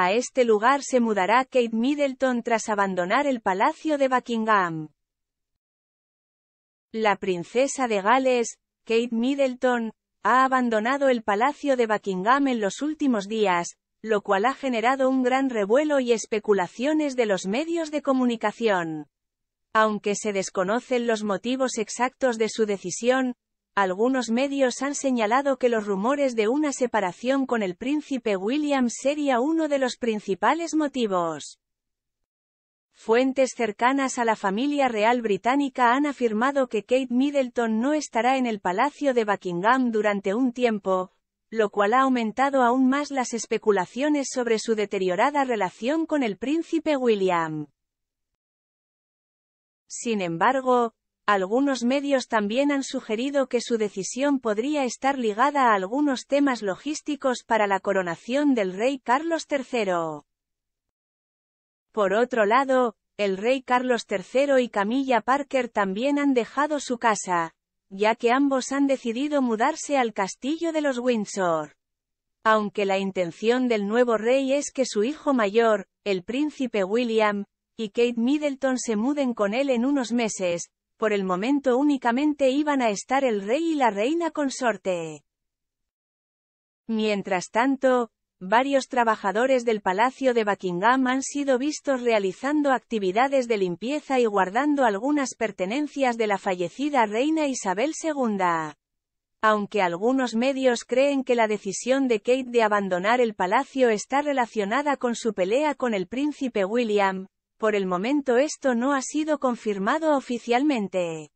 A este lugar se mudará Kate Middleton tras abandonar el Palacio de Buckingham. La princesa de Gales, Kate Middleton, ha abandonado el Palacio de Buckingham en los últimos días, lo cual ha generado un gran revuelo y especulaciones de los medios de comunicación. Aunque se desconocen los motivos exactos de su decisión, algunos medios han señalado que los rumores de una separación con el príncipe William sería uno de los principales motivos. Fuentes cercanas a la familia real británica han afirmado que Kate Middleton no estará en el Palacio de Buckingham durante un tiempo, lo cual ha aumentado aún más las especulaciones sobre su deteriorada relación con el príncipe William. Sin embargo, algunos medios también han sugerido que su decisión podría estar ligada a algunos temas logísticos para la coronación del rey Carlos III. Por otro lado, el rey Carlos III y Camilla Parker también han dejado su casa, ya que ambos han decidido mudarse al castillo de los Windsor. Aunque la intención del nuevo rey es que su hijo mayor, el príncipe William, y Kate Middleton se muden con él en unos meses, por el momento únicamente iban a estar el rey y la reina consorte. Mientras tanto, varios trabajadores del Palacio de Buckingham han sido vistos realizando actividades de limpieza y guardando algunas pertenencias de la fallecida reina Isabel II. Aunque algunos medios creen que la decisión de Kate de abandonar el palacio está relacionada con su pelea con el príncipe William, por el momento esto no ha sido confirmado oficialmente.